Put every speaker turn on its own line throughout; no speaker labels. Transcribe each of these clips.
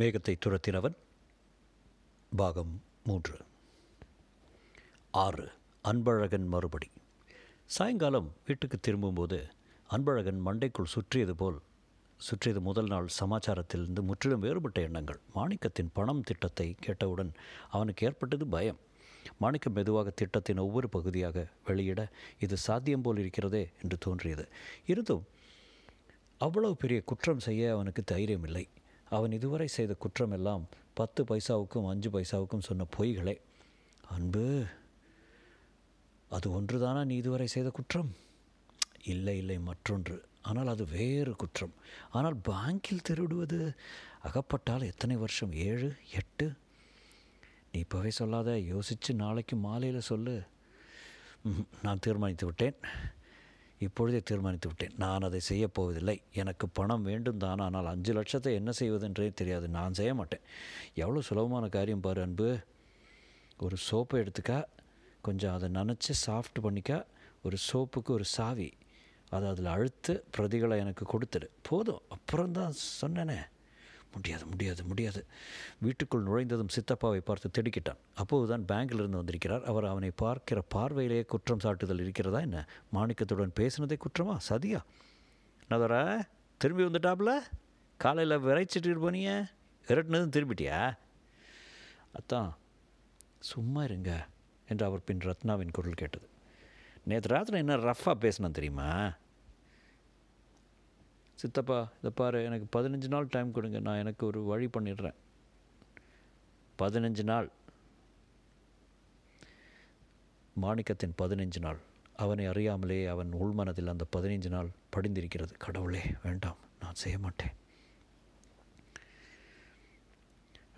மேகத்தை துரத்தினவன் பாகம் மூன்று ஆறு அன்பழகன் மறுபடி சாயங்காலம் வீட்டுக்கு திரும்பும்போது அன்பழகன் மண்டைக்குள் சுற்றியது போல் சுற்றியது முதல் நாள் சமாச்சாரத்திலிருந்து முற்றிலும் வேறுபட்ட எண்ணங்கள் மாணிக்கத்தின் பணம் திட்டத்தை கேட்டவுடன் அவனுக்கு ஏற்பட்டது பயம் மாணிக்கம் மெதுவாக திட்டத்தின் ஒவ்வொரு பகுதியாக வெளியிட இது சாத்தியம் போல் இருக்கிறதே என்று தோன்றியது இருந்தும் அவ்வளவு பெரிய குற்றம் செய்ய அவனுக்கு தைரியம் இல்லை அவன் இதுவரை செய்த குற்றமெல்லாம் பத்து பைசாவுக்கும் அஞ்சு பைசாவுக்கும் சொன்ன பொய்களே அன்பு அது ஒன்றுதானா நீ இதுவரை செய்த குற்றம் இல்லை இல்லை மற்றொன்று ஆனால் அது வேறு குற்றம் ஆனால் பேங்கில் திருடுவது அகப்பட்டால் எத்தனை வருஷம் ஏழு எட்டு நீ இப்போவே சொல்லாத யோசித்து நாளைக்கு மாலையில் சொல்லு நான் தீர்மானித்து விட்டேன் இப்பொழுதே தீர்மானித்து விட்டேன் நான் அதை செய்யப்போவதில்லை எனக்கு பணம் வேண்டும் தான் ஆனால் அஞ்சு லட்சத்தை என்ன செய்வதென்றே தெரியாது நான் செய்ய மாட்டேன் எவ்வளோ சுலபமான காரியம் பாரு அன்பு ஒரு சோப்பை எடுத்துக்கா கொஞ்சம் அதை நினச்சி சாஃப்ட் பண்ணிக்கா ஒரு சோப்புக்கு ஒரு சாவி அதை அதில் அழுத்து பிரதிகளை எனக்கு கொடுத்துடு போதும் அப்புறம் தான் சொன்னேனே முடியாது முடியாது முடியாது வீட்டுக்குள் நுழைந்ததும் சித்தப்பாவை பார்த்து திடுக்கிட்டான் அப்போதுதான் பேங்கிலிருந்து வந்திருக்கிறார் அவர் அவனை பார்க்கிற பார்வையிலேயே குற்றம் சாட்டுதல் இருக்கிறதா என்ன மாணிக்கத்துடன் பேசினதே குற்றமா சதியா நதரா திரும்பி வந்துட்டாப்புல காலையில் விரைச்சிட்டு இருப்போனியே விரட்டினதும் திரும்பிட்டியா அத்தான் சும்மா இருங்க என்று அவர் பின் ரத்னாவின் குரல் கேட்டது நேற்று ராத்திரி என்ன ரஃப்பாக பேசினேன் தெரியுமா சித்தப்பா இதை பாரு எனக்கு பதினஞ்சு நாள் டைம் கொடுங்க நான் எனக்கு ஒரு வழி பண்ணிடுறேன் பதினஞ்சு நாள் மாணிக்கத்தின் பதினஞ்சு நாள் அவனை அறியாமலே அவன் உள்மனதில் அந்த பதினைஞ்சு நாள் படிந்திருக்கிறது கடவுளே வேண்டாம் நான் செய்ய மாட்டேன்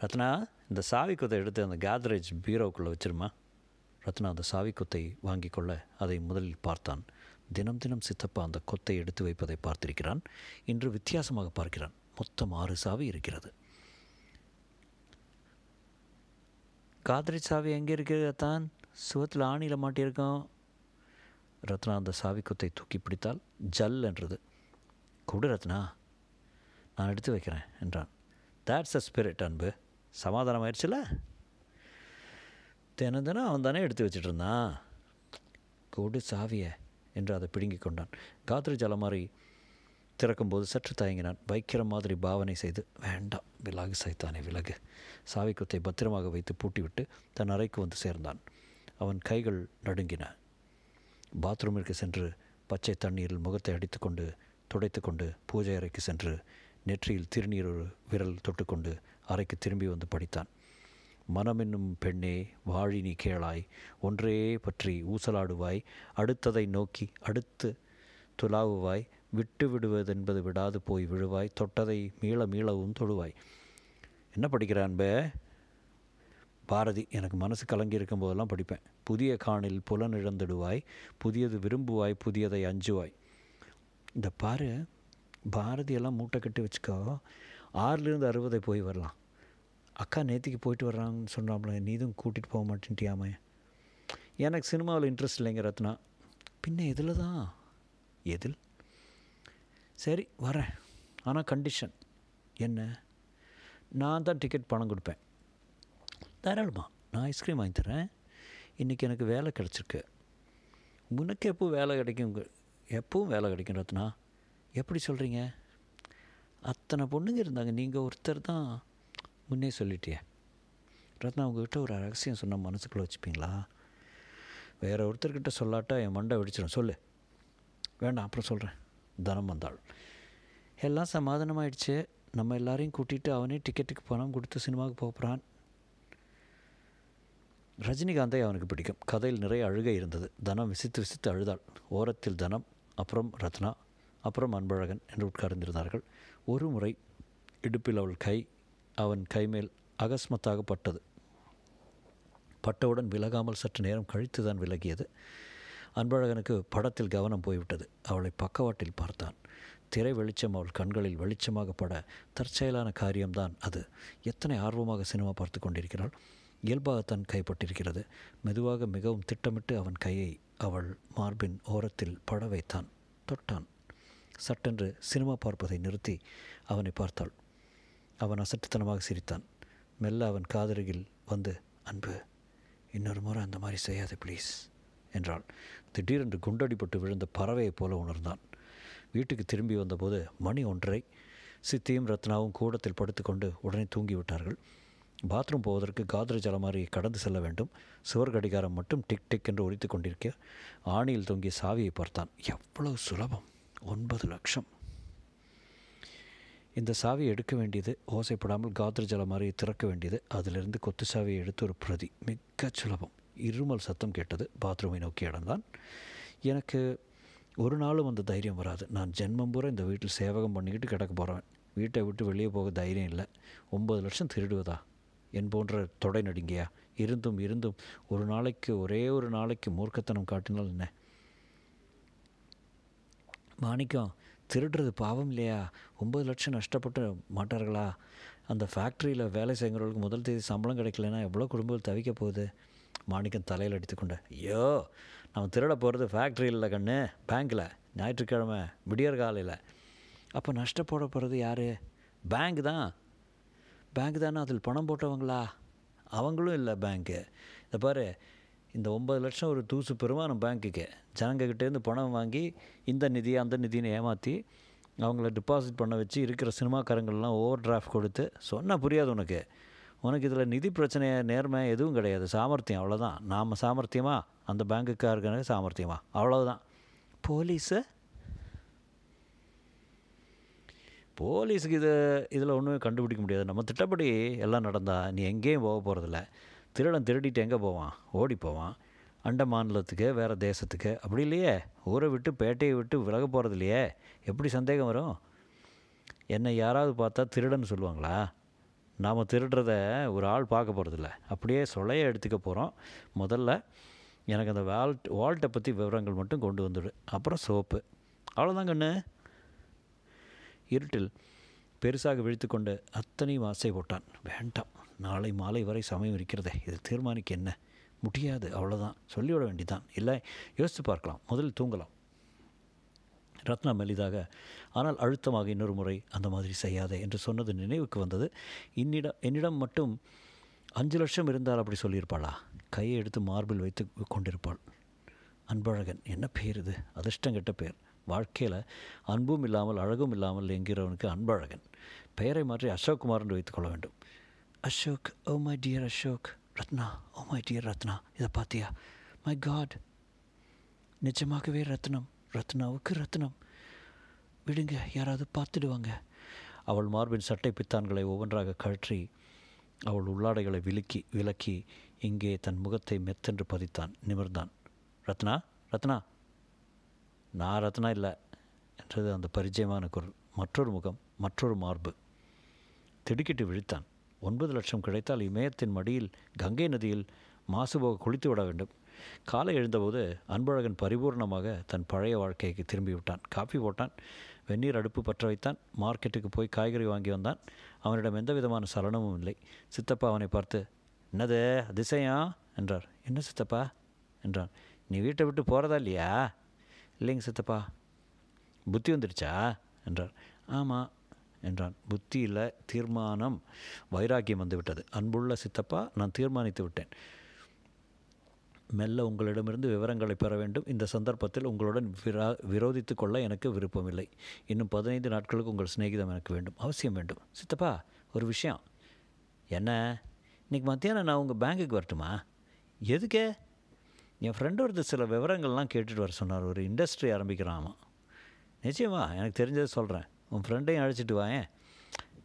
ரத்னா இந்த சாவி குத்தை எடுத்து அந்த கேதரேஜ் பீரோவுக்குள்ளே வச்சிருமா ரத்னா அந்த சாவி குத்தை வாங்கி கொள்ள அதை முதலில் பார்த்தான் தினம் தினம் சித்தப்பா அந்த கொத்தை எடுத்து வைப்பதை பார்த்திருக்கிறான் இன்று வித்தியாசமாக பார்க்கிறான் மொத்தம் ஆறு சாவி இருக்கிறது காதிரி சாவி எங்கே இருக்கிறது தான் சுவத்தில் ஆணியில் மாட்டியிருக்கோம் ரத்னா அந்த சாவி கொத்தை தூக்கி பிடித்தால் ஜல் என்றது கொடு ரத்னா நான் எடுத்து வைக்கிறேன் என்றான் தேட்ஸ் அ ஸ்பிரிட் அன்பு சமாதானம் ஆயிடுச்சுல தினம் தினம் அவன் தானே எடுத்து இருந்தான் கொடு சாவியை என்று அதை பிடுங்கிக் கொண்டான் காத்ரி ஜலமாரி திறக்கும்போது சற்று தயங்கினான் வைக்கிற மாதிரி பாவனை செய்து வேண்டாம் விலாகு சைத்தானே விலகு சாவிக்குத்தை பத்திரமாக வைத்து பூட்டிவிட்டு தன் அறைக்கு வந்து சேர்ந்தான் அவன் கைகள் நடுங்கின பாத்ரூமிற்கு சென்று பச்சை தண்ணீரில் முகத்தை அடித்துக்கொண்டு துடைத்துக்கொண்டு பூஜை அறைக்கு சென்று நெற்றியில் திருநீர் ஒரு விரல் தொட்டுக்கொண்டு அறைக்கு திரும்பி வந்து படித்தான் மனமென்னும் பெண்ணே வாழினி கேளாய் ஒன்றே பற்றி ஊசலாடுவாய் அடுத்ததை நோக்கி அடுத்து துலாவுவாய் விட்டு விடுவதென்பது விடாது போய் விழுவாய் தொட்டதை மீள மீளவும் தொழுவாய் என்ன படிக்கிறான் பே பாரதி எனக்கு மனசு கலங்கி இருக்கும் போதெல்லாம் படிப்பேன் புதிய காணில் புலன் இழந்திடுவாய் புதியது விரும்புவாய் புதியதை அஞ்சுவாய் இந்த பாரு பாரதியெல்லாம் மூட்டை கட்டி வச்சுக்கோ ஆறுலேருந்து அறுபதை போய் வரலாம் அக்கா நேற்றுக்கு போயிட்டு வர்றாங்கன்னு சொல்கிறாப்புல நீ இதுவும் கூட்டிகிட்டு போக மாட்டேன்ட்டியாமே எனக்கு சினிமாவில் இன்ட்ரெஸ்ட் இல்லைங்க ரத்னா பின்ன எதில் தான் எதில் சரி வரேன் ஆனால் கண்டிஷன் என்ன நான் தான் டிக்கெட் பணம் கொடுப்பேன் தாராளமா நான் ஐஸ்கிரீம் வாங்கி தரேன் இன்றைக்கி எனக்கு வேலை கிடச்சிருக்கு உனக்கு எப்போ வேலை கிடைக்கும் எப்பவும் வேலை கிடைக்கும் ரத்னா எப்படி சொல்கிறீங்க அத்தனை பொண்ணுங்க இருந்தாங்க நீங்கள் ஒருத்தர் தான் முன்னே சொல்லிட்டியே ரத்னா உங்ககிட்ட ஒரு ரகசியம் சொன்ன மனசுக்குள்ளே வச்சுப்பீங்களா வேறு ஒருத்தர்கிட்ட சொல்லாட்டா என் மண்டை வெடிச்சிடும் சொல்லு வேண்டாம் அப்புறம் சொல்கிறேன் தனம் வந்தாள் எல்லாம் சமாதானமாயிடுச்சு நம்ம எல்லாரையும் கூட்டிகிட்டு அவனே டிக்கெட்டுக்கு பணம் கொடுத்து சினிமாவுக்கு போகிறான் ரஜினிகாந்தை அவனுக்கு பிடிக்கும் கதையில் நிறைய அழுகை இருந்தது தனம் விசித்து விசித்து அழுதாள் ஓரத்தில் தனம் அப்புறம் ரத்னா அப்புறம் அன்பழகன் என்று உட்கார்ந்திருந்தார்கள் ஒரு முறை இடுப்பில் அவள் கை அவன் கைமேல் அகஸ்மத்தாக பட்டது பட்டவுடன் விலகாமல் சற்று நேரம் கழித்து தான் விலகியது அன்பழகனுக்கு படத்தில் கவனம் போய்விட்டது அவளை பக்கவாட்டில் பார்த்தான் திரை வெளிச்சம் அவள் கண்களில் வெளிச்சமாக பட தற்செயலான காரியம்தான் அது எத்தனை ஆர்வமாக சினிமா பார்த்து கொண்டிருக்கிறாள் இயல்பாகத்தான் கைப்பட்டிருக்கிறது மெதுவாக மிகவும் திட்டமிட்டு அவன் கையை அவள் மார்பின் ஓரத்தில் பட வைத்தான் தொட்டான் சட்டென்று சினிமா பார்ப்பதை நிறுத்தி அவனை பார்த்தாள் அவன் அசட்டுத்தனமாக சிரித்தான் மெல்ல அவன் காதருகில் வந்து அன்பு இன்னொரு முறை அந்த மாதிரி செய்யாது ப்ளீஸ் என்றாள் திடீரென்று குண்டடிப்பட்டு விழுந்த பறவையைப் போல உணர்ந்தான் வீட்டுக்கு திரும்பி வந்தபோது மணி ஒன்றை சித்தியும் ரத்னாவும் கூடத்தில் படுத்துக்கொண்டு உடனே தூங்கிவிட்டார்கள் பாத்ரூம் போவதற்கு காதர அலமாரியை கடந்து செல்ல வேண்டும் சுவர் கடிகாரம் மட்டும் டிக் டிக் என்று ஒழித்து கொண்டிருக்க ஆணியில் தொங்கிய சாவியை பார்த்தான் எவ்வளவு சுலபம் ஒன்பது லட்சம் இந்த சாவியை எடுக்க வேண்டியது ஓசைப்படாமல் காத்திரஜல மாதிரி திறக்க வேண்டியது அதிலிருந்து கொத்து சாவியை எடுத்து ஒரு பிரதி மிக சுலபம் இருமல் சத்தம் கேட்டது பாத்ரூமை நோக்கி இடம்தான் எனக்கு ஒரு நாளும் அந்த தைரியம் வராது நான் ஜென்மம் பூரா இந்த வீட்டில் சேவகம் பண்ணிக்கிட்டு கிடக்க போகிறேன் வீட்டை விட்டு வெளியே போக தைரியம் இல்லை ஒம்பது லட்சம் திருடுவதா என் போன்ற தொடை நடுங்கியா இருந்தும் இருந்தும் ஒரு நாளைக்கு ஒரே ஒரு நாளைக்கு மூர்க்கத்தனம் காட்டினால் என்ன மாணிக்கம் திருடுறது பாவம் இல்லையா ஒம்பது லட்சம் நஷ்டப்பட்டு மாட்டார்களா அந்த ஃபேக்ட்ரியில் வேலை செய்கிறவங்களுக்கு முதல் தேதி சம்பளம் கிடைக்கலனா எவ்வளோ குடும்பங்கள் தவிக்க போகுது மாணிக்கம் தலையில் அடித்துக்கொண்ட ஐயோ நம்ம திருட போகிறது ஃபேக்ட்ரியில் கண்ணு பேங்க்கில் ஞாயிற்றுக்கிழமை விடியற் காலையில் அப்போ நஷ்டப்போட போகிறது யார் பேங்க் தான் பேங்க் தானே அதில் பணம் போட்டவங்களா அவங்களும் இல்லை பேங்க்கு இதை பாரு இந்த ஒம்பது லட்சம் ஒரு தூசு பெருமானம் பேங்க்குக்கு ஜனங்கக்கிட்டேருந்து பணம் வாங்கி இந்த நிதி அந்த நிதின்னு ஏமாற்றி அவங்கள டிபாசிட் பண்ண வச்சு இருக்கிற சினிமாக்காரங்கள்லாம் ஓவர் டிராஃப்ட் கொடுத்து சொன்னால் புரியாது உனக்கு உனக்கு இதில் நிதி பிரச்சனையை நேர்மை எதுவும் கிடையாது சாமர்த்தியம் அவ்வளோதான் நாம் சாமர்த்தியமாக அந்த பேங்க்குக்காரங்க சாமர்த்தியமா அவ்வளோதான் போலீஸு போலீஸுக்கு இது இதில் ஒன்றும் கண்டுபிடிக்க முடியாது நம்ம திட்டப்படி எல்லாம் நடந்தால் நீ எங்கேயும் போக போகிறதில்லை திருடன் திருடிட்டு எங்கே போவான் ஓடி போவான் அண்ட மாநிலத்துக்கு வேறு தேசத்துக்கு அப்படி இல்லையே ஊரை விட்டு பேட்டையை விட்டு விலக போகிறது இல்லையே எப்படி சந்தேகம் வரும் என்னை யாராவது பார்த்தா திருடன்னு சொல்லுவாங்களா நாம் திருடுறத ஒரு ஆள் பார்க்க போகிறதில்ல அப்படியே சொலையை எடுத்துக்க போகிறோம் முதல்ல எனக்கு அந்த வால்ட் வால்ட்டை பற்றி விவரங்கள் மட்டும் கொண்டு வந்துடு அப்புறம் சோப்பு அவ்வளோதாங்க கண்ணு இருட்டில் பெருசாக விழித்து கொண்டு அத்தனையும் ஆசை போட்டான் வேண்டாம் நாளை மாலை வரை சமயம் இருக்கிறதே இது தீர்மானிக்க என்ன முடியாது அவ்வளோதான் சொல்லிவிட வேண்டிதான் இல்லை யோசித்து பார்க்கலாம் முதல் தூங்கலாம் ரத்னா மெலிதாக ஆனால் அழுத்தமாக இன்னொரு முறை அந்த மாதிரி செய்யாதே என்று சொன்னது நினைவுக்கு வந்தது என்னிடம் என்னிடம் மட்டும் அஞ்சு லட்சம் இருந்தால் அப்படி சொல்லியிருப்பாளா கையை எடுத்து மார்பில் வைத்து கொண்டிருப்பாள் அன்பழகன் என்ன பேர் இது அதிர்ஷ்டம் கெட்ட பேர் வாழ்க்கையில் அன்பும் இல்லாமல் அழகும் இல்லாமல் என்கிறவனுக்கு அன்பழகன் பெயரை மாற்றி அசோக்குமார் என்று வைத்துக்கொள்ள வேண்டும் Ashok oh my dear Ashok Ratna oh my dear Ratna இதை பார்த்தியா மை காட் நிஜமாகவே ரத்னம் ரத்னாவுக்கு ரத்னம் விடுங்க யாராவது பார்த்துடுவாங்க அவள் மார்பின் சட்டை பித்தான்களை ஒவ்வொன்றாக கழற்றி அவள் உள்ளாடைகளை விலக்கி விலக்கி இங்கே தன் முகத்தை மெத்தென்று பதித்தான் நிமிர்ந்தான் ரத்னா ரத்னா நான் ரத்னா இல்லை என்றது அந்த பரிச்சயமான குரல் மற்றொரு முகம் மற்றொரு மார்பு திடுக்கிட்டு விழித்தான் ஒன்பது லட்சம் கிடைத்தால் இமயத்தின் மடியில் கங்கை நதியில் மாசுபோக குளித்து விட வேண்டும் காலை எழுந்தபோது அன்பழகன் பரிபூர்ணமாக தன் பழைய வாழ்க்கைக்கு திரும்பிவிட்டான் காஃபி போட்டான் வெந்நீர் அடுப்பு பற்ற வைத்தான் மார்க்கெட்டுக்கு போய் காய்கறி வாங்கி வந்தான் அவனிடம் எந்த விதமான சலனமும் இல்லை சித்தப்பா அவனை பார்த்து என்னது அதிசயா என்றார் என்ன சித்தப்பா என்றான் நீ வீட்டை விட்டு போகிறதா இல்லையா இல்லைங்க சித்தப்பா புத்தி வந்துடுச்சா என்றார் ஆமாம் என்றான் புத்தியில் தீர்மானம் வைராக்கியம் வந்துவிட்டது அன்புள்ள சித்தப்பா நான் தீர்மானித்து விட்டேன் மெல்ல உங்களிடமிருந்து விவரங்களை பெற வேண்டும் இந்த சந்தர்ப்பத்தில் உங்களுடன் விரா விரோதித்து கொள்ள எனக்கு விருப்பமில்லை இன்னும் பதினைந்து நாட்களுக்கு உங்கள் சிநேகிதம் எனக்கு வேண்டும் அவசியம் வேண்டும் சித்தப்பா ஒரு விஷயம் என்ன இன்றைக்கி மத்தியானம் நான் உங்கள் பேங்குக்கு வரட்டுமா எதுக்கு என் ஃப்ரெண்டு ஒருத்தர் சில விவரங்கள்லாம் கேட்டுட்டு வர சொன்னார் ஒரு இண்டஸ்ட்ரி ஆரம்பிக்கிறாமா நிச்சயமா எனக்கு தெரிஞ்சதை சொல்கிறேன் உன் ஃப்ரெண்டையும் அழைச்சிட்டு வாயேன்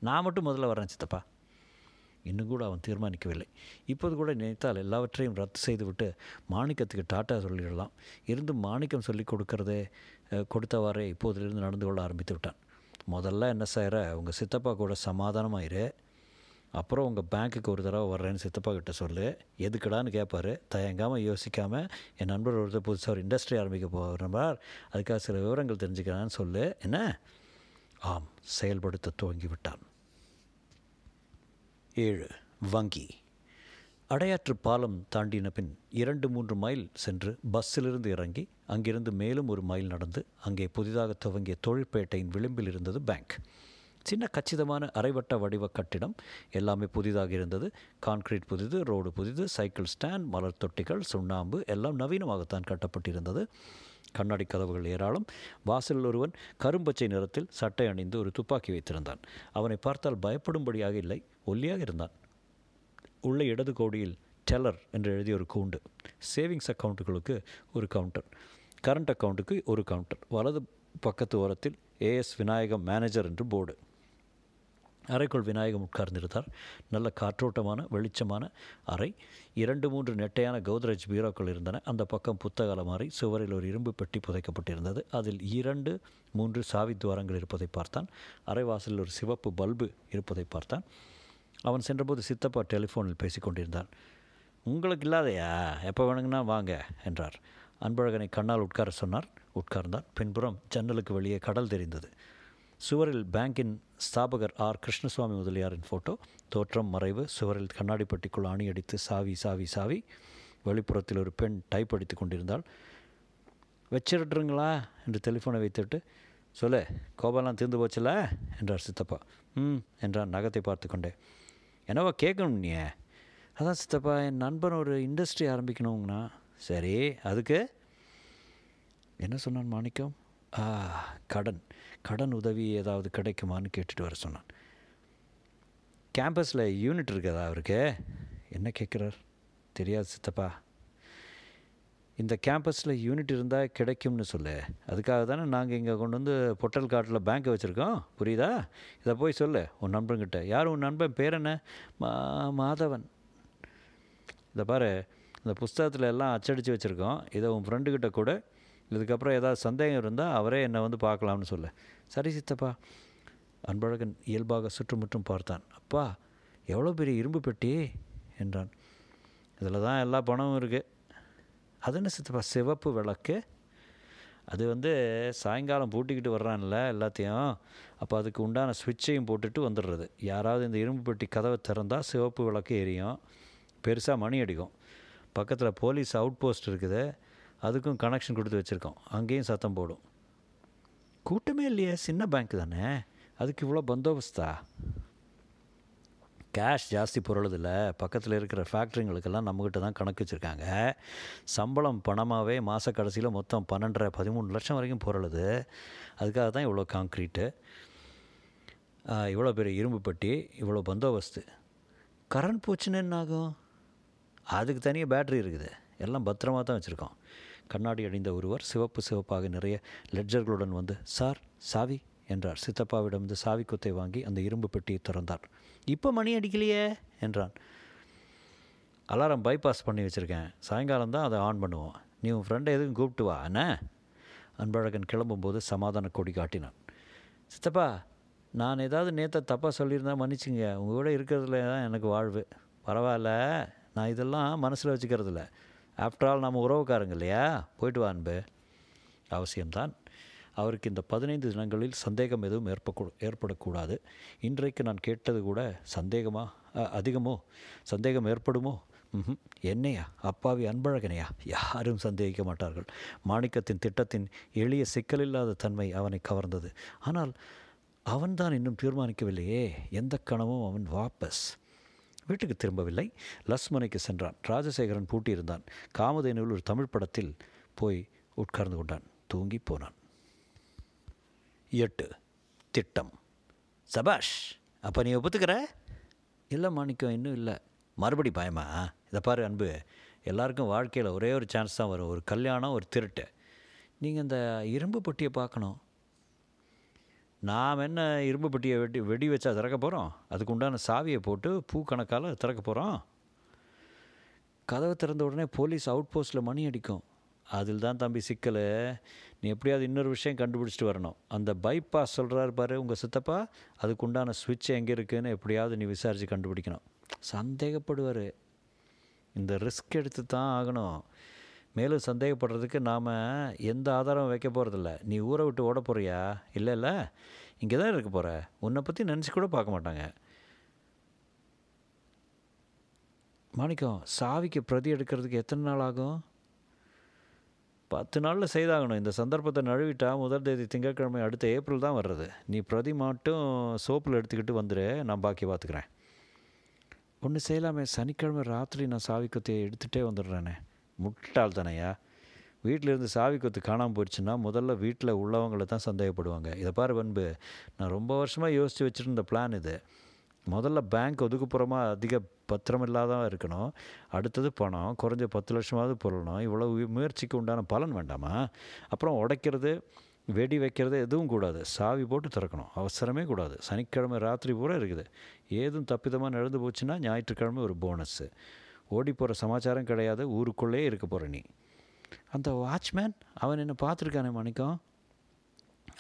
நான் மட்டும் முதல்ல வரேன் சித்தப்பா இன்னும் கூட அவன் தீர்மானிக்கவில்லை இப்போது கூட நினைத்தால் எல்லாவற்றையும் ரத்து செய்துவிட்டு மாணிக்கத்துக்கு டாட்டா சொல்லிடலாம் இருந்து மாணிக்கம் சொல்லி கொடுக்கறதே கொடுத்தவாறே இப்போதிலிருந்து நடந்து கொள்ள ஆரம்பித்து விட்டான் முதல்ல என்ன செய்கிற உங்கள் சித்தப்பா கூட சமாதானமாயிரு அப்புறம் உங்கள் பேங்க்குக்கு ஒரு தடவை வர்றேன்னு சித்தப்பா கிட்ட சொல்லு எதுக்கடான்னு கேட்பார் தயங்காமல் யோசிக்காமல் என் நண்பர் ஒருத்தர் புதுசாக ஒரு இண்டஸ்ட்ரி ஆரம்பிக்க போகிறார் அதுக்காக சில விவரங்கள் தெரிஞ்சுக்கிறான்னு சொல்லு என்ன ஆம் செயல்படுத்த துவங்கிவிட்டான் ஏழு வங்கி அடையாற்று பாலம் தாண்டின பின் இரண்டு மூன்று மைல் சென்று பஸ்ஸிலிருந்து இறங்கி அங்கிருந்து மேலும் ஒரு மைல் நடந்து அங்கே புதிதாக துவங்கிய தொழிற்பேட்டையின் விளிம்பில் இருந்தது பேங்க் சின்ன கச்சிதமான அரைவட்ட வடிவ கட்டிடம் எல்லாமே புதிதாக இருந்தது கான்கிரீட் புதிது ரோடு புதிது சைக்கிள் ஸ்டாண்ட் மலர் தொட்டிகள் சுண்ணாம்பு எல்லாம் நவீனமாகத்தான் கட்டப்பட்டிருந்தது கண்ணாடி கதவுகள் ஏராளம் வாசலில் ஒருவன் கரும்பச்சை நிறத்தில் சட்டை அணிந்து ஒரு துப்பாக்கி வைத்திருந்தான் அவனை பார்த்தால் பயப்படும்படியாக இல்லை ஒல்லியாக இருந்தான் உள்ள இடது கோடியில் டெலர் என்று எழுதிய ஒரு கூண்டு சேவிங்ஸ் அக்கௌண்ட்டுகளுக்கு ஒரு கவுண்டர் கரண்ட் அக்கௌண்ட்டுக்கு ஒரு கவுண்டர் வலது பக்கத்து ஓரத்தில் ஏஎஸ் விநாயகம் மேனேஜர் என்று போர்டு அறைக்குள் விநாயகம் உட்கார்ந்திருந்தார் நல்ல காற்றோட்டமான வெளிச்சமான அறை இரண்டு மூன்று நெட்டையான கோத்ரேஜ் பீரோக்கள் இருந்தன அந்த பக்கம் புத்தக மாறி சுவரில் ஒரு இரும்பு பெட்டி புதைக்கப்பட்டிருந்தது அதில் இரண்டு மூன்று சாவி துவாரங்கள் இருப்பதை பார்த்தான் அரைவாசலில் ஒரு சிவப்பு பல்பு இருப்பதை பார்த்தான் அவன் சென்றபோது சித்தப்பா டெலிஃபோனில் கொண்டிருந்தான் உங்களுக்கு இல்லாதையா எப்போ வேணுங்கன்னா வாங்க என்றார் அன்பழகனை கண்ணால் உட்கார சொன்னார் உட்கார்ந்தான் பின்புறம் ஜன்னலுக்கு வெளியே கடல் தெரிந்தது சுவரில் பேங்கின் ஸ்தாபகர் ஆர் கிருஷ்ணசுவாமி முதலியாரின் ஃபோட்டோ தோற்றம் மறைவு சுவரில் கண்ணாடி பட்டிக்குள் அணியடித்து சாவி சாவி சாவி வெளிப்புறத்தில் ஒரு பெண் டைப் அடித்து கொண்டிருந்தாள் வச்சிருட்டுருங்களா என்று டெலிஃபோனை வைத்துவிட்டு சொல்லு கோபாலாம் தீர்ந்து போச்சுல என்றார் சித்தப்பா ம் என்றான் நகத்தை பார்த்து கொண்டே என்னவா கேட்கணும் நீ அதான் சித்தப்பா என் நண்பன் ஒரு இண்டஸ்ட்ரி ஆரம்பிக்கணுங்கண்ணா சரி அதுக்கு என்ன சொன்னான் மாணிக்கம் ஆ கடன் கடன் உதவி ஏதாவது கிடைக்குமான்னு கேட்டுட்டு வர சொன்னான் கேம்பஸில் யூனிட் இருக்குதா அவருக்கு என்ன கேட்குறார் தெரியாது சித்தப்பா இந்த கேம்பஸில் யூனிட் இருந்தால் கிடைக்கும்னு சொல்லு அதுக்காக தானே நாங்கள் இங்கே கொண்டு வந்து பொட்டல் காட்டில் பேங்க்கை வச்சுருக்கோம் புரியுதா இதை போய் சொல்லு உன் நண்பன்கிட்ட யார் உன் நண்பன் பேர் என்ன மா மாதவன் இதை பாரு இந்த புஸ்தகத்தில் எல்லாம் அச்சடித்து வச்சுருக்கோம் இதை உன் ஃப்ரெண்டுக்கிட்ட கூட இதுக்கப்புறம் ஏதாவது சந்தேகம் இருந்தால் அவரே என்னை வந்து பார்க்கலாம்னு சொல்ல சரி சித்தப்பா அன்பழகன் இயல்பாக சுற்றுமுற்றும் பார்த்தான் அப்பா எவ்வளோ பெரிய இரும்பு பெட்டி என்றான் இதில் தான் எல்லா பணமும் இருக்குது அது என்ன சித்தப்பா சிவப்பு விளக்கு அது வந்து சாயங்காலம் பூட்டிக்கிட்டு வர்றான்ல எல்லாத்தையும் அப்போ அதுக்கு உண்டான சுவிட்சையும் போட்டுட்டு வந்துடுறது யாராவது இந்த இரும்பு பெட்டி கதவை திறந்தால் சிவப்பு விளக்கு எரியும் பெருசாக மணி அடிக்கும் பக்கத்தில் போலீஸ் அவுட் போஸ்ட் இருக்குது அதுக்கும் கனெக்ஷன் கொடுத்து வச்சுருக்கோம் அங்கேயும் சத்தம் போடும் கூட்டமே இல்லையே சின்ன பேங்க் தானே அதுக்கு இவ்வளோ பந்தோபஸ்தா கேஷ் ஜாஸ்தி பொருளதில்ல பக்கத்தில் இருக்கிற ஃபேக்ட்ரிங்களுக்கெல்லாம் நம்மக்கிட்ட தான் கணக்கு வச்சுருக்காங்க சம்பளம் பணமாகவே மாத கடைசியில் மொத்தம் பன்னெண்டரை பதிமூணு லட்சம் வரைக்கும் பொருளுது அதுக்காக தான் இவ்வளோ காங்க்ரீட்டு இவ்வளோ பெரிய இரும்பு பட்டி இவ்வளோ பந்தோபஸ்து கரண்ட் போச்சுன்னு என்ன ஆகும் அதுக்கு தனியாக பேட்ரி இருக்குது எல்லாம் பத்திரமாக தான் வச்சுருக்கோம் கண்ணாடி அணிந்த ஒருவர் சிவப்பு சிவப்பாக நிறைய லெட்ஜர்களுடன் வந்து சார் சாவி என்றார் சித்தப்பாவிடமிருந்து சாவி குத்தை வாங்கி அந்த இரும்பு பெட்டியை திறந்தார் இப்போ மணி அடிக்கலையே என்றான் அலாரம் பைபாஸ் பண்ணி வச்சுருக்கேன் சாயங்காலம் தான் அதை ஆன் பண்ணுவோம் நீ உன் ஃப்ரெண்டை எதுவும் கூப்பிட்டு வா என்ன அன்பழகன் கிளம்பும்போது சமாதான கொடி காட்டினான் சித்தப்பா நான் ஏதாவது நேற்றை தப்பாக சொல்லியிருந்தால் மன்னிச்சுங்க உங்கள் கூட இருக்கிறதுல தான் எனக்கு வாழ்வு பரவாயில்ல நான் இதெல்லாம் மனசில் வச்சுக்கிறதில்ல ஆஃப்டர் ஆல் நம்ம உறவுக்காரங்க இல்லையா போயிட்டு வா அன்பு அவசியம்தான் அவருக்கு இந்த பதினைந்து தினங்களில் சந்தேகம் எதுவும் ஏற்பக்கூ ஏற்படக்கூடாது இன்றைக்கு நான் கேட்டது கூட சந்தேகமாக அதிகமோ சந்தேகம் ஏற்படுமோ ம் என்னையா அப்பாவி அன்பழகனையா யாரும் சந்தேகிக்க மாட்டார்கள் மாணிக்கத்தின் திட்டத்தின் எளிய சிக்கலில்லாத தன்மை அவனை கவர்ந்தது ஆனால் அவன்தான் இன்னும் தீர்மானிக்கவில்லையே எந்த கணமும் அவன் வாபஸ் வீட்டுக்கு திரும்பவில்லை லஸ்மனைக்கு சென்றான் ராஜசேகரன் பூட்டியிருந்தான் காமதேனுவில் ஒரு தமிழ் படத்தில் போய் உட்கார்ந்து கொண்டான் தூங்கி போனான் எட்டு திட்டம் சபாஷ் அப்போ நீ ஒப்புத்துக்கிற இல்லை மாணிக்கம் இன்னும் இல்லை மறுபடி பயமா இதை பாரு அன்பு எல்லாருக்கும் வாழ்க்கையில் ஒரே ஒரு சான்ஸ் தான் வரும் ஒரு கல்யாணம் ஒரு திருட்டு நீங்கள் இந்த இரும்பு பொட்டியை பார்க்கணும் நாம் என்ன இரும்பு பெட்டியை வெட்டி வெடி வச்சா திறக்க போகிறோம் அதுக்கு உண்டான சாவியை போட்டு பூ கணக்கால் திறக்க போகிறோம் கதவை திறந்த உடனே போலீஸ் அவுட் போஸ்ட்டில் மணி அடிக்கும் அதில் தான் தம்பி சிக்கல் நீ எப்படியாவது இன்னொரு விஷயம் கண்டுபிடிச்சிட்டு வரணும் அந்த பைபாஸ் சொல்கிறாரு பாரு உங்கள் சித்தப்பா அதுக்கு உண்டான சுவிட்ச் எங்கே இருக்குதுன்னு எப்படியாவது நீ விசாரித்து கண்டுபிடிக்கணும் சந்தேகப்படுவார் இந்த ரிஸ்க் எடுத்து தான் ஆகணும் மேலும் சந்தேகப்படுறதுக்கு நாம் எந்த ஆதாரம் வைக்க போகிறதில்ல நீ ஊரை விட்டு ஓட போகிறியா இல்லை இல்லை இங்கே தான் இருக்க போகிற உன்னை பற்றி நினச்சி கூட பார்க்க மாட்டாங்க மாணிக்கம் சாவிக்கு பிரதி எடுக்கிறதுக்கு எத்தனை நாள் ஆகும் பத்து நாளில் செய்தாகணும் இந்த சந்தர்ப்பத்தை நழுவிட்டால் முதல் தேதி திங்கட்கிழமை அடுத்த ஏப்ரல் தான் வர்றது நீ பிரதி மட்டும் சோப்பில் எடுத்துக்கிட்டு வந்துடு நான் பாக்கி பார்த்துக்கிறேன் ஒன்று செய்யலாமே சனிக்கிழமை ராத்திரி நான் சாவி குத்தியை எடுத்துகிட்டே வந்துடுறேனே முட்டாள்தனையா வீட்டிலேருந்து சாவி கொத்து காணாமல் போயிடுச்சுன்னா முதல்ல வீட்டில் உள்ளவங்களை தான் சந்தேகப்படுவாங்க இதை பாரு பண்பு நான் ரொம்ப வருஷமாக யோசித்து வச்சுருந்த பிளான் இது முதல்ல பேங்க் ஒதுக்குப்புறமாக அதிக பத்திரம் இல்லாதான் இருக்கணும் அடுத்தது பணம் குறைஞ்ச பத்து லட்சமாவது பொருளணும் இவ்வளோ முயற்சிக்கு உண்டான பலன் வேண்டாமா அப்புறம் உடைக்கிறது வெடி வைக்கிறது எதுவும் கூடாது சாவி போட்டு திறக்கணும் அவசரமே கூடாது சனிக்கிழமை ராத்திரி பூரா இருக்குது ஏதும் தப்பிதமாக நடந்து போச்சுன்னா ஞாயிற்றுக்கிழமை ஒரு போனஸ்ஸு ஓடி போகிற சமாச்சாரம் கிடையாது ஊருக்குள்ளே இருக்க போகிற நீ அந்த வாட்ச்மேன் அவன் என்னை பார்த்துருக்கானே மணிக்கம்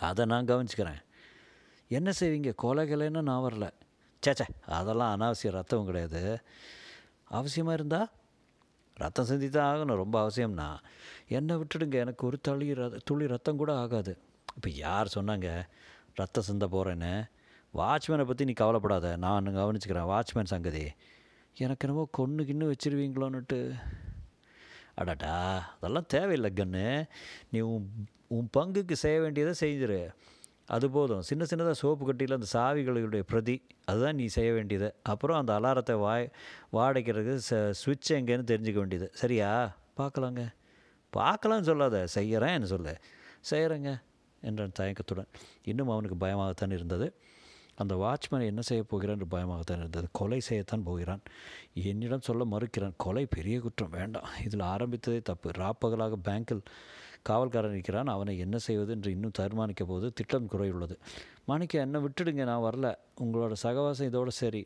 அதை நான் கவனிச்சுக்கிறேன் என்ன செய்வீங்க கொலைகளைன்னு நான் வரல சேச்சே அதெல்லாம் அனாவசியம் ரத்தம் கிடையாது அவசியமாக இருந்தால் ரத்தம் செஞ்சு தான் ஆகணும் ரொம்ப அவசியம்னா என்னை விட்டுடுங்க எனக்கு ஒரு தளி துளி ரத்தம் கூட ஆகாது இப்போ யார் சொன்னாங்க ரத்தம் சிந்த போகிறேன்னு வாட்ச்மேனை பற்றி நீ கவலைப்படாத நான் கவனிச்சுக்கிறேன் வாட்ச்மேன் சங்கதி எனக்கு என்னவோ கொன்று கின்னு வச்சுருவீங்களோன்னுட்டு அடாடா அதெல்லாம் தேவையில்லை கண்ணு நீ உன் உன் பங்குக்கு செய்ய வேண்டியதை செஞ்சிரு அது போதும் சின்ன சின்னதாக சோப்பு கட்டியில் அந்த சாவிகளுடைய பிரதி அதுதான் நீ செய்ய வேண்டியது அப்புறம் அந்த அலாரத்தை வாய் வாடைக்கிறதுக்கு ச சுவிட்ச் எங்கேன்னு தெரிஞ்சுக்க வேண்டியது சரியா பார்க்கலாங்க பார்க்கலான்னு சொல்லாத செய்கிறேன் என்ன சொல்லு செய்கிறேங்க என்றான் தயக்கத்துடன் இன்னும் அவனுக்கு பயமாகத்தான் இருந்தது அந்த வாட்ச்மேன் என்ன செய்ய போகிறான் என்று பயமாகத்தான் இருந்தது கொலை செய்யத்தான் போகிறான் என்னிடம் சொல்ல மறுக்கிறான் கொலை பெரிய குற்றம் வேண்டாம் இதில் ஆரம்பித்ததே தப்பு ராப்பகலாக பேங்கில் காவல்காரன் இருக்கிறான் அவனை என்ன செய்வது என்று இன்னும் தீர்மானிக்க போது திட்டம் குறையுள்ளது மாணிக்க என்னை விட்டுடுங்க நான் வரல உங்களோட சகவாசம் இதோட சரி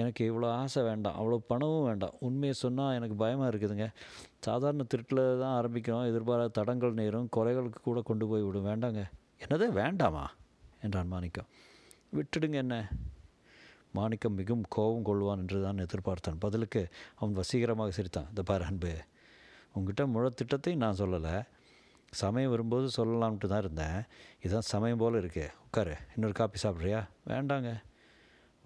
எனக்கு இவ்வளோ ஆசை வேண்டாம் அவ்வளோ பணமும் வேண்டாம் உண்மையை சொன்னால் எனக்கு பயமாக இருக்குதுங்க சாதாரண திருட்டில் தான் ஆரம்பிக்கிறோம் எதிர்பாராத தடங்கள் நேரும் கொலைகளுக்கு கூட கொண்டு போய் விடும் வேண்டாங்க என்னதே வேண்டாமா என்றான் மாணிக்கம் விட்டுடுங்க என்ன மாணிக்கம் மிகவும் கோபம் கொள்வான் என்று தான் எதிர்பார்த்தான் பதிலுக்கு அவன் வசீகரமாக சிரித்தான் இந்த பார் அன்பு உங்ககிட்ட திட்டத்தையும் நான் சொல்லலை சமயம் வரும்போது சொல்லலாம்ட்டு தான் இருந்தேன் இதுதான் சமயம் போல் இருக்கு உட்காரு இன்னொரு காப்பி சாப்பிட்றியா வேண்டாங்க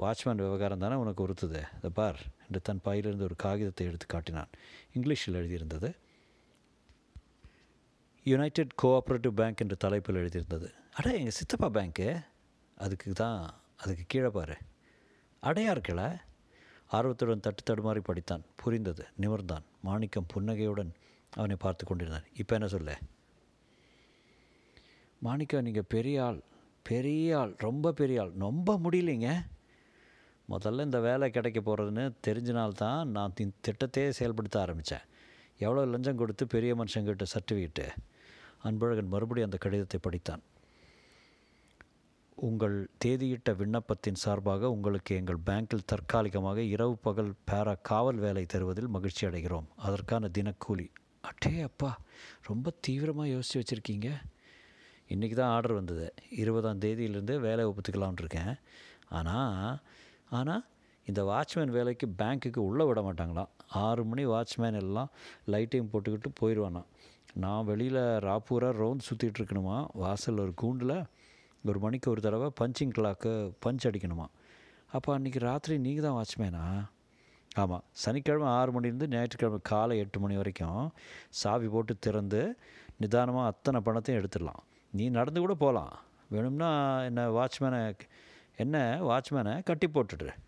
வாட்ச்மேன் விவகாரம் தானே உனக்கு உறுத்துது இந்த பார் என்று தன் பையிலிருந்து ஒரு காகிதத்தை எடுத்து காட்டினான் இங்கிலீஷில் எழுதியிருந்தது யுனைடெட் கோஆப்ரேட்டிவ் பேங்க் என்ற தலைப்பில் எழுதியிருந்தது அடா எங்கள் சித்தப்பா பேங்க்கு அதுக்கு தான் அதுக்கு கீழே பாரு அடையார் இருக்கல ஆர்வத்துடன் தட்டு தடுமாறி படித்தான் புரிந்தது நிமிர்ந்தான் மாணிக்கம் புன்னகையுடன் அவனை பார்த்து கொண்டிருந்தான் இப்போ என்ன சொல்ல மாணிக்கம் நீங்கள் பெரிய ஆள் பெரிய ஆள் ரொம்ப பெரிய ஆள் ரொம்ப முடியலைங்க முதல்ல இந்த வேலை கிடைக்க போகிறதுன்னு தெரிஞ்சனால்தான் நான் தின் திட்டத்தையே செயல்படுத்த ஆரம்பித்தேன் எவ்வளோ லஞ்சம் கொடுத்து பெரிய மனுஷங்கிட்ட சர்டிஃபிகேட்டு அன்பழகன் மறுபடியும் அந்த கடிதத்தை படித்தான் உங்கள் தேதியிட்ட விண்ணப்பத்தின் சார்பாக உங்களுக்கு எங்கள் பேங்கில் தற்காலிகமாக இரவு பகல் பேரா காவல் வேலை தருவதில் மகிழ்ச்சி அடைகிறோம் அதற்கான தினக்கூலி அட்டே அப்பா ரொம்ப தீவிரமாக யோசித்து வச்சுருக்கீங்க இன்றைக்கி தான் ஆர்டர் வந்தது இருபதாம் தேதியிலேருந்து வேலை ஒப்புத்துக்கலாம்னு இருக்கேன் ஆனால் ஆனால் இந்த வாட்ச்மேன் வேலைக்கு பேங்க்குக்கு உள்ளே விட மாட்டாங்களாம் ஆறு மணி வாட்ச்மேன் எல்லாம் லைட்டையும் போட்டுக்கிட்டு போயிடுவானா நான் வெளியில் ராப்பூராக ரவுண்ட் சுற்றிட்டு இருக்கணுமா வாசல் ஒரு கூண்டில் ஒரு மணிக்கு ஒரு தடவை பஞ்சிங் கிளாக்கு பஞ்ச் அடிக்கணுமா அப்போ அன்றைக்கி ராத்திரி நீங்கள் தான் வாட்ச்மேனா ஆமாம் சனிக்கிழமை ஆறு மணிலேருந்து ஞாயிற்றுக்கிழமை காலை எட்டு மணி வரைக்கும் சாவி போட்டு திறந்து நிதானமாக அத்தனை பணத்தையும் எடுத்துடலாம் நீ நடந்து கூட போகலாம் வேணும்னா என்ன வாட்ச்மேனை என்ன வாட்ச்மேனை கட்டி போட்டுடுறேன்